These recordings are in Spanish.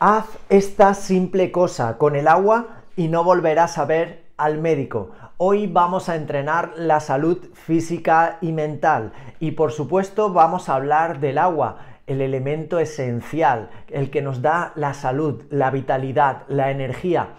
Haz esta simple cosa con el agua y no volverás a ver al médico. Hoy vamos a entrenar la salud física y mental y por supuesto vamos a hablar del agua, el elemento esencial, el que nos da la salud, la vitalidad, la energía.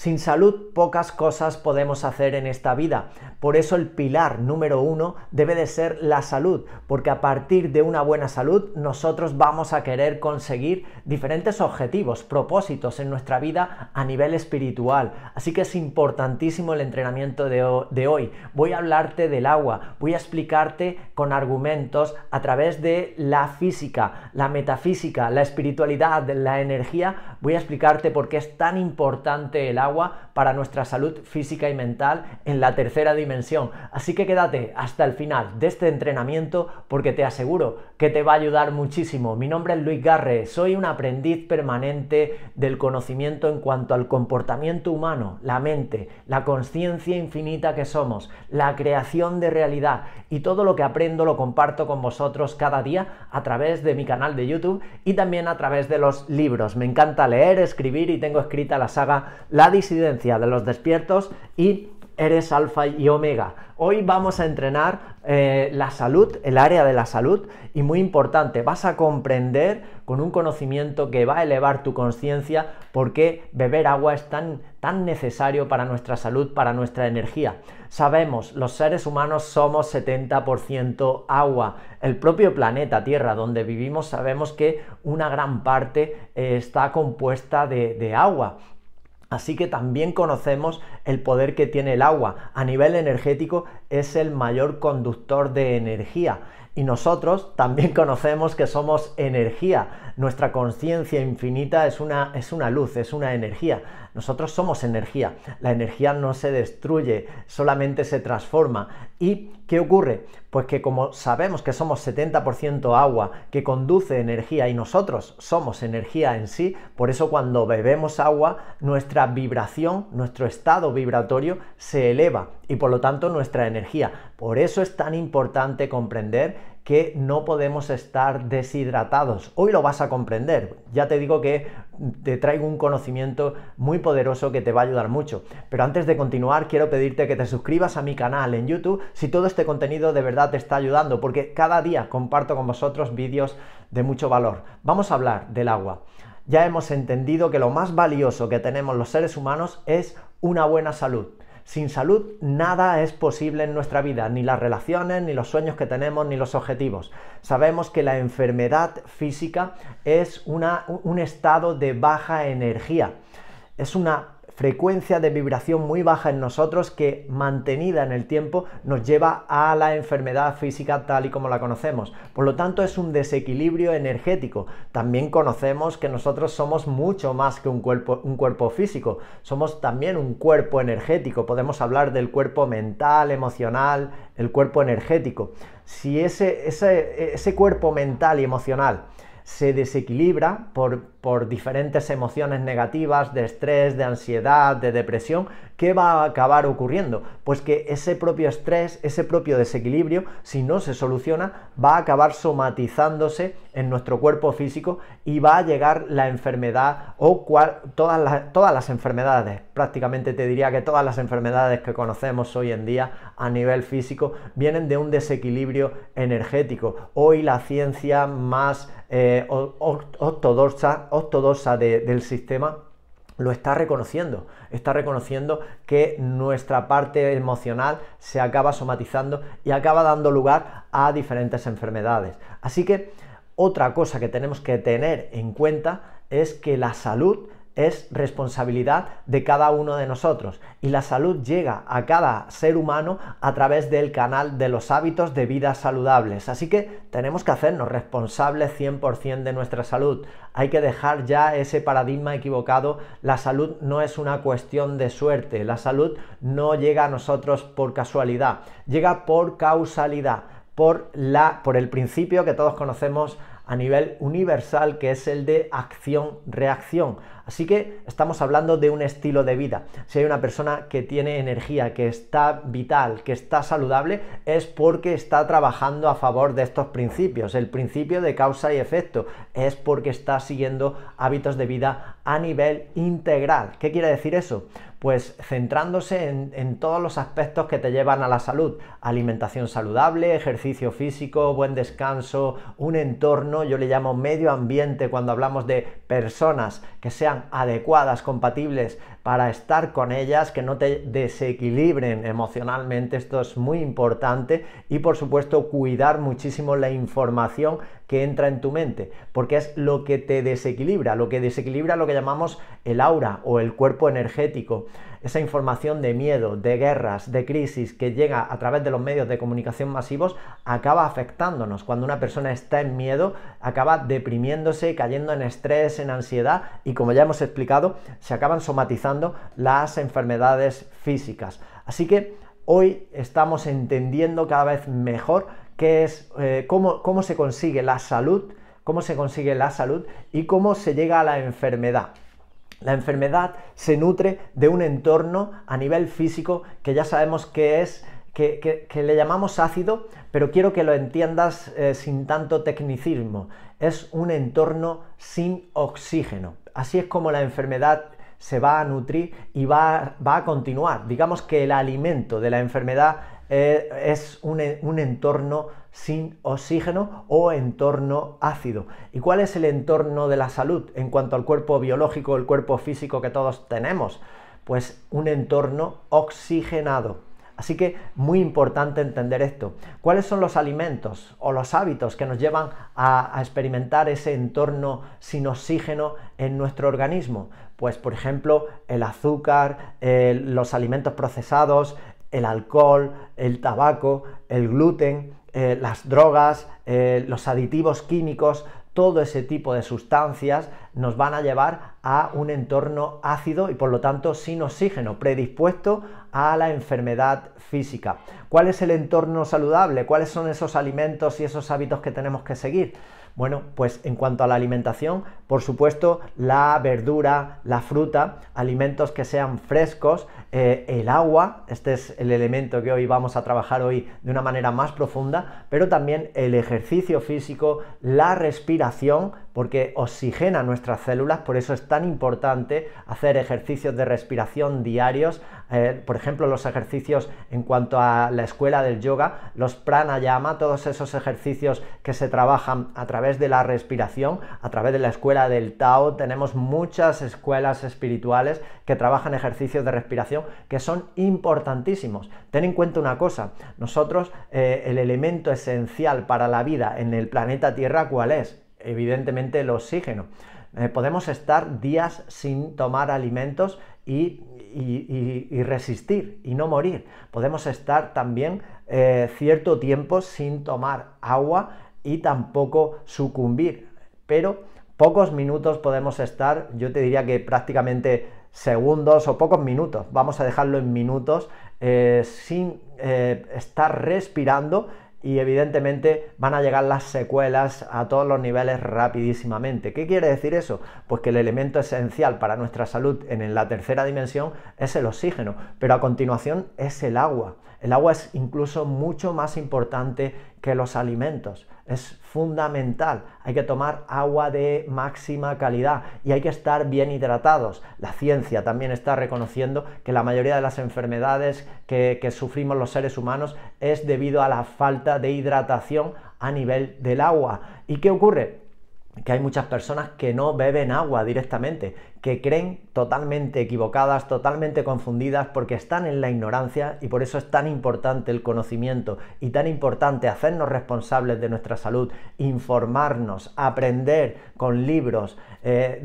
Sin salud pocas cosas podemos hacer en esta vida. Por eso el pilar número uno debe de ser la salud, porque a partir de una buena salud nosotros vamos a querer conseguir diferentes objetivos, propósitos en nuestra vida a nivel espiritual. Así que es importantísimo el entrenamiento de, hoy. Voy a hablarte del agua, voy a explicarte con argumentos a través de la física, la metafísica, la espiritualidad, la energía. Voy a explicarte por qué es tan importante el agua para nuestra salud física y mental en la tercera dimensión. Así que quédate hasta el final de este entrenamiento porque te aseguro que te va a ayudar muchísimo. Mi nombre es Luis Garre, soy un aprendiz permanente del conocimiento en cuanto al comportamiento humano, la mente, la conciencia infinita que somos, la creación de realidad y todo lo que aprendo lo comparto con vosotros cada día a través de mi canal de YouTube y también a través de los libros. Me encanta leer, escribir y tengo escrita la saga La de los despiertos y eres alfa y omega. Hoy vamos a entrenar eh, la salud, el área de la salud, y muy importante, vas a comprender con un conocimiento que va a elevar tu conciencia por qué beber agua es tan, tan necesario para nuestra salud, para nuestra energía. Sabemos, los seres humanos somos 70% agua. El propio planeta Tierra, donde vivimos, sabemos que una gran parte eh, está compuesta de agua. Así que también conocemos el poder que tiene el agua. A nivel energético es el mayor conductor de energía. Y nosotros también conocemos que somos energía. Nuestra conciencia infinita es una, es una luz, es una energía. Nosotros somos energía. La energía no se destruye, solamente se transforma. ¿Y qué ocurre? Pues que como sabemos que somos 70% agua que conduce energía y nosotros somos energía en sí, por eso cuando bebemos agua, nuestra vibración, nuestro estado vibratorio se eleva y por lo tanto nuestra energía. Por eso es tan importante comprender que no podemos estar deshidratados. Hoy lo vas a comprender. Ya te digo que te traigo un conocimiento muy poderoso que te va a ayudar mucho. Pero antes de continuar, quiero pedirte que te suscribas a mi canal en YouTube si todo este contenido de verdad te está ayudando, porque cada día comparto con vosotros vídeos de mucho valor. Vamos a hablar del agua. Ya hemos entendido que lo más valioso que tenemos los seres humanos es una buena salud. Sin salud nada es posible en nuestra vida, ni las relaciones, ni los sueños que tenemos, ni los objetivos. Sabemos que la enfermedad física es una, un estado de baja energía, es una frecuencia de vibración muy baja en nosotros que mantenida en el tiempo nos lleva a la enfermedad física tal y como la conocemos. Por lo tanto es un desequilibrio energético. También conocemos que nosotros somos mucho más que un cuerpo, un cuerpo físico, somos también un cuerpo energético. Podemos hablar del cuerpo mental, emocional, el cuerpo energético. Si ese, ese, ese cuerpo mental y emocional se desequilibra por por diferentes emociones negativas, de estrés, de ansiedad, de depresión, ¿qué va a acabar ocurriendo? Pues que ese propio estrés, ese propio desequilibrio, si no se soluciona, va a acabar somatizándose en nuestro cuerpo físico y va a llegar la enfermedad o cual, todas, las, todas las enfermedades, prácticamente te diría que todas las enfermedades que conocemos hoy en día a nivel físico vienen de un desequilibrio energético. Hoy la ciencia más eh, ortodoxa ortodoxa del sistema lo está reconociendo, está reconociendo que nuestra parte emocional se acaba somatizando y acaba dando lugar a diferentes enfermedades. Así que otra cosa que tenemos que tener en cuenta es que la salud es responsabilidad de cada uno de nosotros y la salud llega a cada ser humano a través del canal de los hábitos de vida saludables. Así que tenemos que hacernos responsables 100% de nuestra salud. Hay que dejar ya ese paradigma equivocado. La salud no es una cuestión de suerte, la salud no llega a nosotros por casualidad, llega por causalidad, por, la, por el principio que todos conocemos a nivel universal que es el de acción-reacción. Así que estamos hablando de un estilo de vida. Si hay una persona que tiene energía, que está vital, que está saludable, es porque está trabajando a favor de estos principios. El principio de causa y efecto es porque está siguiendo hábitos de vida a nivel integral. ¿Qué quiere decir eso? Pues centrándose en, en, todos los aspectos que te llevan a la salud. Alimentación saludable, ejercicio físico, buen descanso, un entorno, yo le llamo medio ambiente cuando hablamos de personas que sean adecuadas, compatibles para estar con ellas, que no te desequilibren emocionalmente, esto es muy importante y por supuesto cuidar muchísimo la información que entra en tu mente, porque es lo que te desequilibra, lo que desequilibra lo que llamamos el aura o el cuerpo energético esa información de miedo, de guerras, de crisis que llega a través de los medios de comunicación masivos, acaba afectándonos. Cuando una persona está en miedo, acaba deprimiéndose, cayendo en estrés, en ansiedad y como ya hemos explicado, se acaban somatizando las enfermedades físicas. Así que hoy estamos entendiendo cada vez mejor qué es, eh, cómo se consigue la salud, cómo se consigue la salud y cómo se llega a la enfermedad. La enfermedad se nutre de un entorno a nivel físico que ya sabemos que es que, le llamamos ácido, pero quiero que lo entiendas eh, sin tanto tecnicismo. Es un entorno sin oxígeno. Así es como la enfermedad se va a nutrir y va, va a continuar. Digamos que el alimento de la enfermedad eh, es e, un, entorno sin oxígeno o entorno ácido. ¿Y cuál es el entorno de la salud en cuanto al cuerpo biológico, el cuerpo físico que todos tenemos? Pues un entorno oxigenado. Así que muy importante entender esto. ¿Cuáles son los alimentos o los hábitos que nos llevan a, experimentar ese entorno sin oxígeno en nuestro organismo? Pues por ejemplo el azúcar, eh, los alimentos procesados, el alcohol, el tabaco, el gluten, eh, las drogas, eh, los aditivos químicos, todo ese tipo de sustancias nos van a llevar a un entorno ácido y por lo tanto sin oxígeno, predispuesto a la enfermedad física. ¿Cuál es el entorno saludable? ¿Cuáles son esos alimentos y esos hábitos que tenemos que seguir? Bueno, pues en cuanto a la alimentación, por supuesto, la verdura, la fruta, alimentos que sean frescos, eh, el agua, este es el elemento que hoy vamos a trabajar hoy de una manera más profunda, pero también el ejercicio físico, la respiración, porque oxigena nuestras células, por eso es tan importante hacer ejercicios de respiración diarios, eh, por ejemplo los ejercicios en cuanto a la escuela del yoga, los pranayama, todos esos ejercicios que se trabajan a través de la respiración, a través de la escuela del Tao, tenemos muchas escuelas espirituales que trabajan ejercicios de respiración que son importantísimos. Ten en cuenta una cosa, nosotros eh, el elemento esencial para la vida en el planeta Tierra, ¿cuál es? evidentemente el oxígeno. Eh, podemos estar días sin tomar alimentos y, resistir y no morir. Podemos estar también eh, cierto tiempo sin tomar agua y tampoco sucumbir. Pero pocos minutos podemos estar, yo te diría que prácticamente segundos o pocos minutos, vamos a dejarlo en minutos, eh, sin estar respirando y evidentemente van a llegar las secuelas a todos los niveles rapidísimamente. ¿Qué quiere decir eso? Pues que el elemento esencial para nuestra salud en la tercera dimensión es el oxígeno, pero a continuación es el agua. El agua es incluso mucho más importante que los alimentos es fundamental. Hay que tomar agua de máxima calidad y hay que estar bien hidratados. La ciencia también está reconociendo que la mayoría de las enfermedades que, que sufrimos los seres humanos es debido a la falta de hidratación a nivel del agua. ¿Y qué ocurre? que hay muchas personas que no beben agua directamente, que creen totalmente equivocadas, totalmente confundidas, porque están en la ignorancia y por eso es tan importante el conocimiento y tan importante hacernos responsables de nuestra salud, informarnos, aprender con libros eh,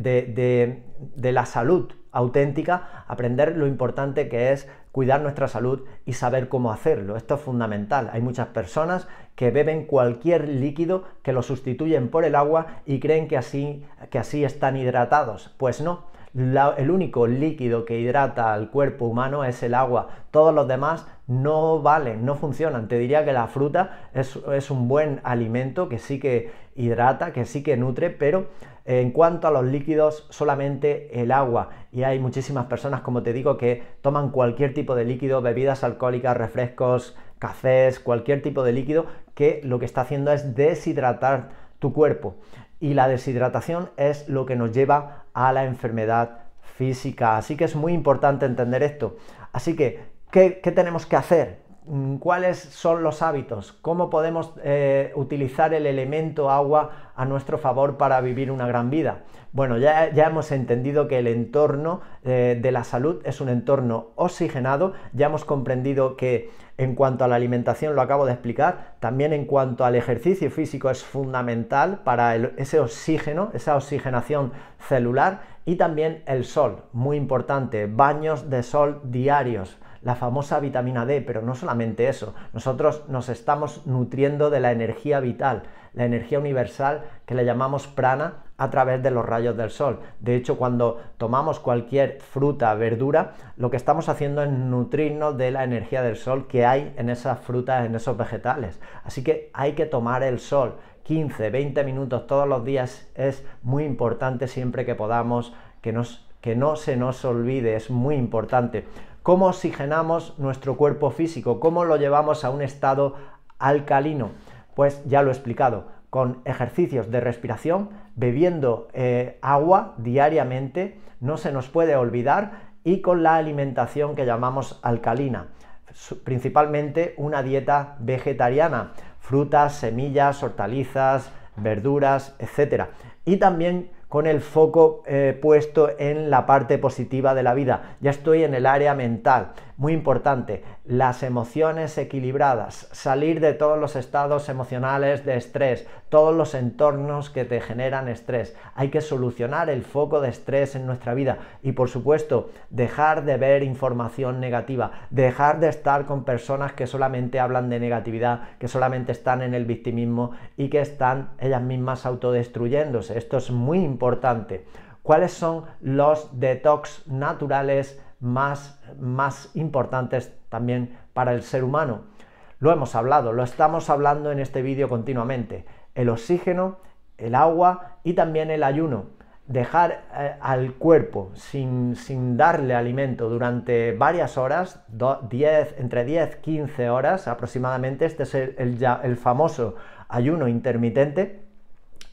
de la salud auténtica, aprender lo importante que es cuidar nuestra salud y saber cómo hacerlo. Esto es fundamental. Hay muchas personas que beben cualquier líquido que lo sustituyen por el agua y creen que así, que así están hidratados. Pues no. el único líquido que hidrata al cuerpo humano es el agua. Todos los demás no valen, no funcionan. Te diría que la fruta es un buen alimento que sí que hidrata, que sí que nutre, pero en cuanto a los líquidos, solamente el agua. Y hay muchísimas personas, como te digo, que toman cualquier tipo de líquido, bebidas alcohólicas, refrescos, cafés, cualquier tipo de líquido, que lo que está haciendo es deshidratar tu cuerpo. Y la deshidratación es lo que nos lleva a la enfermedad física. Así que es muy importante entender esto. Así que, ¿qué, tenemos que hacer? Mm, cuáles son los hábitos, cómo podemos eh, utilizar el elemento agua a nuestro favor para vivir una gran vida. Bueno, ya, hemos entendido que el entorno eh, de la salud es un entorno oxigenado, ya hemos comprendido que en cuanto a la alimentación lo acabo de explicar, también en cuanto al ejercicio físico es fundamental para ese oxígeno, esa oxigenación celular y también el sol, muy importante, baños de sol diarios la famosa vitamina D, pero no solamente eso, nosotros nos estamos nutriendo de la energía vital, la energía universal que le llamamos prana a través de los rayos del sol. De hecho, cuando tomamos cualquier fruta, verdura, lo que estamos haciendo es nutrirnos de la energía del sol que hay en esas frutas, en esos vegetales. Así que hay que tomar el sol. 15, 20 minutos todos los días es muy importante siempre que podamos, que, nos, que no se nos olvide, es muy importante cómo oxigenamos nuestro cuerpo físico, cómo lo llevamos a un estado alcalino. Pues ya lo he explicado, con ejercicios de respiración, bebiendo eh, agua diariamente, no se nos puede olvidar, y con la alimentación que llamamos alcalina, principalmente una dieta vegetariana, frutas, semillas, hortalizas, verduras, etcétera. Y también con el foco eh, puesto en la parte positiva de la vida, ya estoy en el área mental. Muy importante, las emociones equilibradas, salir de todos los estados emocionales de estrés, todos los entornos que te generan estrés. Hay que solucionar el foco de estrés en nuestra vida y por supuesto dejar de ver información negativa, dejar de estar con personas que solamente hablan de negatividad, que solamente están en el victimismo y que están ellas mismas autodestruyéndose. Esto es muy importante. ¿Cuáles son los detox naturales más, más importantes también para el ser humano. Lo hemos hablado, lo estamos hablando en este vídeo continuamente. El oxígeno, el agua y también el ayuno. Dejar eh, al cuerpo sin, sin, darle alimento durante varias horas, 10, entre 10 15 horas aproximadamente, este es el famoso ayuno intermitente,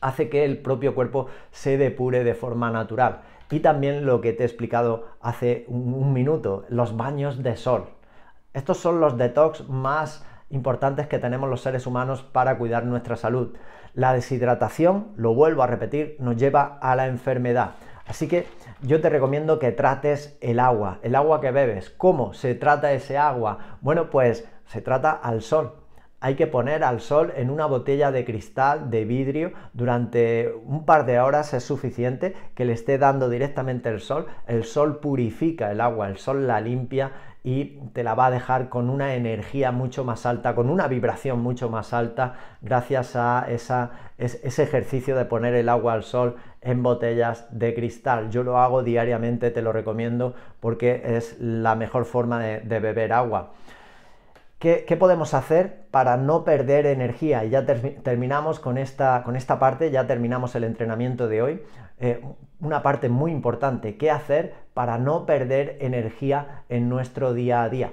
hace que el propio cuerpo se depure de forma natural. Y también lo que te he explicado hace un, un minuto, los baños de sol. Estos son los detox más importantes que tenemos los seres humanos para cuidar nuestra salud. La deshidratación, lo vuelvo a repetir, nos lleva a la enfermedad. Así que yo te recomiendo que trates el agua, el agua que bebes. ¿Cómo se trata ese agua? Bueno, pues se trata al sol hay que poner al sol en una botella de cristal, de vidrio, durante un par de horas es suficiente que le esté dando directamente el sol. El sol purifica el agua, el sol la limpia y te la va a dejar con una energía mucho más alta, con una vibración mucho más alta, gracias a ese ejercicio de poner el agua al sol en botellas de cristal. Yo lo hago diariamente, te lo recomiendo porque es la mejor forma de beber agua. ¿Qué, podemos hacer para no perder energía? Y ya terminamos con esta, con esta parte, ya terminamos el entrenamiento de hoy. Eh, una parte muy importante, ¿qué hacer para no perder energía en nuestro día a día?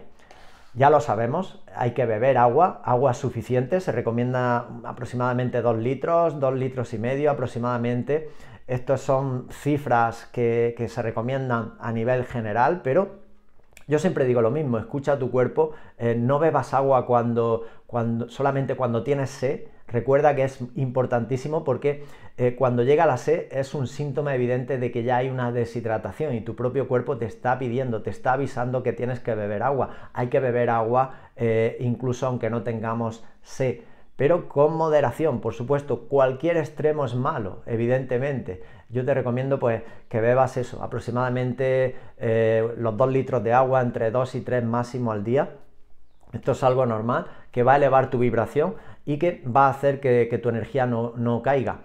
Ya lo sabemos, hay que beber agua, agua suficiente, se recomienda aproximadamente 2 litros, 2 litros y medio aproximadamente. Estas son cifras que se recomiendan a nivel general, pero yo siempre digo lo mismo, escucha a tu cuerpo, eh, no bebas agua cuando, cuando, solamente cuando tienes sed. Recuerda que es importantísimo porque eh, cuando llega la sed es un síntoma evidente de que ya hay una deshidratación y tu propio cuerpo te está pidiendo, te está avisando que tienes que beber agua. Hay que beber agua eh, incluso aunque no tengamos sed pero con moderación, por supuesto, cualquier extremo es malo, evidentemente yo te recomiendo pues que bebas eso, aproximadamente eh, los 2 litros de agua, entre 2 y 3 máximo al día. Esto es algo normal, que va a elevar tu vibración y que va a hacer que, tu energía no, caiga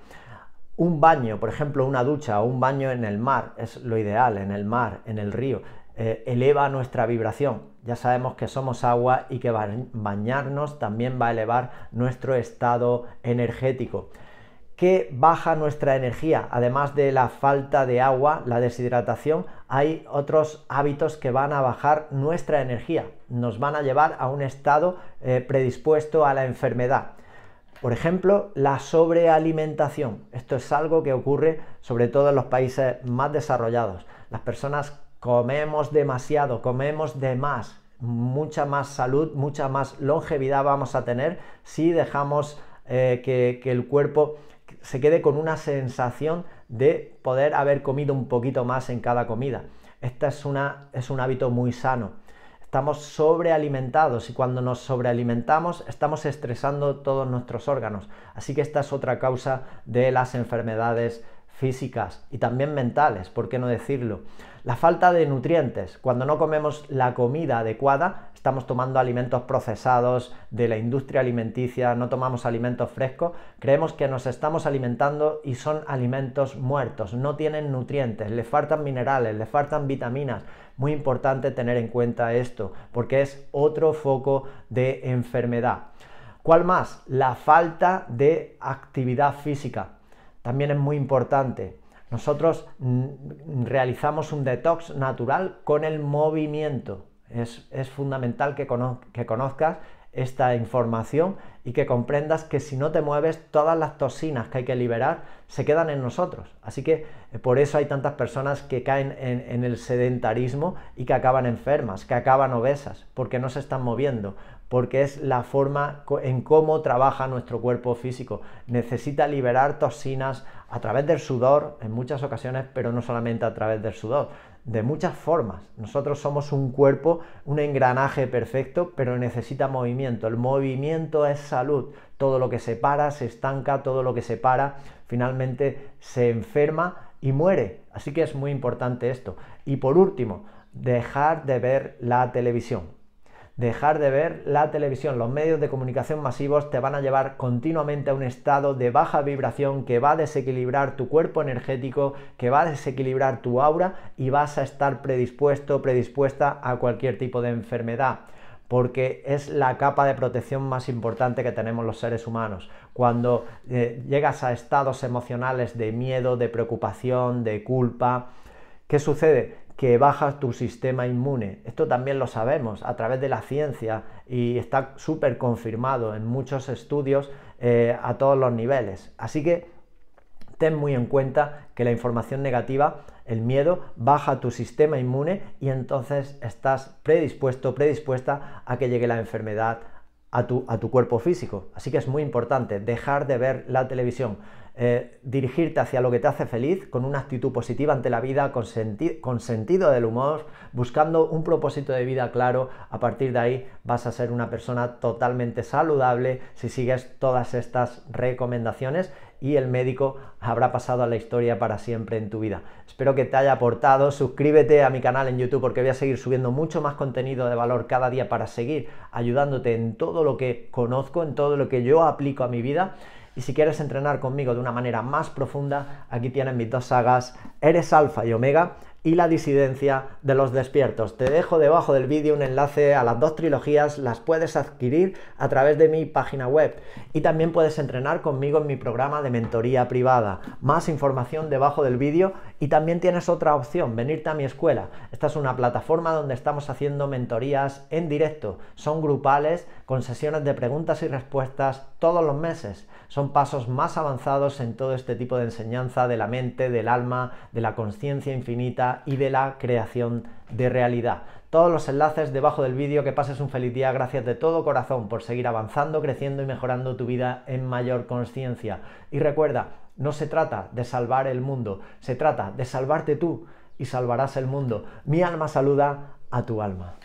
un baño, por ejemplo, una ducha o un baño en el mar, es lo ideal, en el mar, en el río, eh, eleva nuestra vibración. Ya sabemos que somos agua y que bañarnos también va a elevar nuestro estado energético que baja nuestra energía. Además de la falta de agua, la deshidratación, hay otros hábitos que van a bajar nuestra energía, nos van a llevar a un estado eh, predispuesto a la enfermedad. Por ejemplo, la sobrealimentación. Esto es algo que ocurre sobre todo en los países más desarrollados. Las personas comemos demasiado, comemos de más. Mucha más salud, mucha más longevidad vamos a tener si dejamos eh, que, que el cuerpo se quede con una sensación de poder haber comido un poquito más en cada comida. esta es, una, es un hábito muy sano. Estamos sobrealimentados y cuando nos sobrealimentamos estamos estresando todos nuestros órganos. Así que esta es otra causa de las enfermedades físicas y también mentales, ¿por qué no decirlo? La falta de nutrientes. Cuando no comemos la comida adecuada, estamos tomando alimentos procesados de la industria alimenticia, no tomamos alimentos frescos, creemos que nos estamos alimentando y son alimentos muertos, no tienen nutrientes, les faltan minerales, les faltan vitaminas. Muy importante tener en cuenta esto, porque es otro foco de enfermedad. ¿Cuál más? La falta de actividad física también es muy importante. Nosotros mm, realizamos un detox natural con el movimiento. Es, fundamental que, que conozcas esta información y que comprendas que si no te mueves, todas las toxinas que hay que liberar se quedan en nosotros. Así que eh, por eso hay tantas personas que caen en, el sedentarismo y que acaban enfermas, que acaban obesas, porque no se están moviendo, porque es la forma en cómo trabaja nuestro cuerpo físico. Necesita liberar toxinas a través del sudor en muchas ocasiones, pero no solamente a través del sudor, de muchas formas. Nosotros somos un cuerpo, un engranaje perfecto, pero necesita movimiento. El movimiento es salud. Todo lo que se para se estanca, todo lo que se para finalmente se enferma y muere. Así que es muy importante esto. Y por último, dejar de ver la televisión. Dejar de ver la televisión, los medios de comunicación masivos te van a llevar continuamente a un estado de baja vibración que va a desequilibrar tu cuerpo energético, que va a desequilibrar tu aura y vas a estar predispuesto, predispuesta a cualquier tipo de enfermedad porque es la capa de protección más importante que tenemos los seres humanos. Cuando eh, llegas a estados emocionales de miedo, de preocupación, de culpa, ¿qué sucede? que baja tu sistema inmune. Esto también lo sabemos a través de la ciencia y está súper confirmado en muchos estudios eh, a todos los niveles. Así que ten muy en cuenta que la información negativa, el miedo, baja tu sistema inmune y entonces estás predispuesto, predispuesta a que llegue la enfermedad a tu cuerpo físico. Así que es muy importante dejar de ver la televisión. Eh, dirigirte hacia lo que te hace feliz, con una actitud positiva ante la vida, con sentido del humor, buscando un propósito de vida claro, a partir de ahí vas a ser una persona totalmente saludable si sigues todas estas recomendaciones y el médico habrá pasado a la historia para siempre en tu vida. Espero que te haya aportado, suscríbete a mi canal en YouTube porque voy a seguir subiendo mucho más contenido de valor cada día para seguir ayudándote en todo lo que conozco, en todo lo que yo aplico a mi vida y si quieres entrenar conmigo de una manera más profunda, aquí tienes mis dos sagas, Eres Alfa y Omega y La disidencia de los despiertos. Te dejo debajo del vídeo un enlace a las dos trilogías, las puedes adquirir a través de mi página web y también puedes entrenar conmigo en mi programa de mentoría privada. Más información debajo del vídeo y también tienes otra opción, venirte a mi escuela. Esta es una plataforma donde estamos haciendo mentorías en directo, son grupales con sesiones de preguntas y respuestas todos los meses. Son pasos más avanzados en todo este tipo de enseñanza de la mente, del alma, de la conciencia infinita y de la creación de realidad. Todos los enlaces debajo del vídeo, que pases un feliz día, gracias de todo corazón por seguir avanzando, creciendo y mejorando tu vida en mayor conciencia. Y recuerda, no se trata de salvar el mundo, se trata de salvarte tú y salvarás el mundo. Mi alma saluda a tu alma.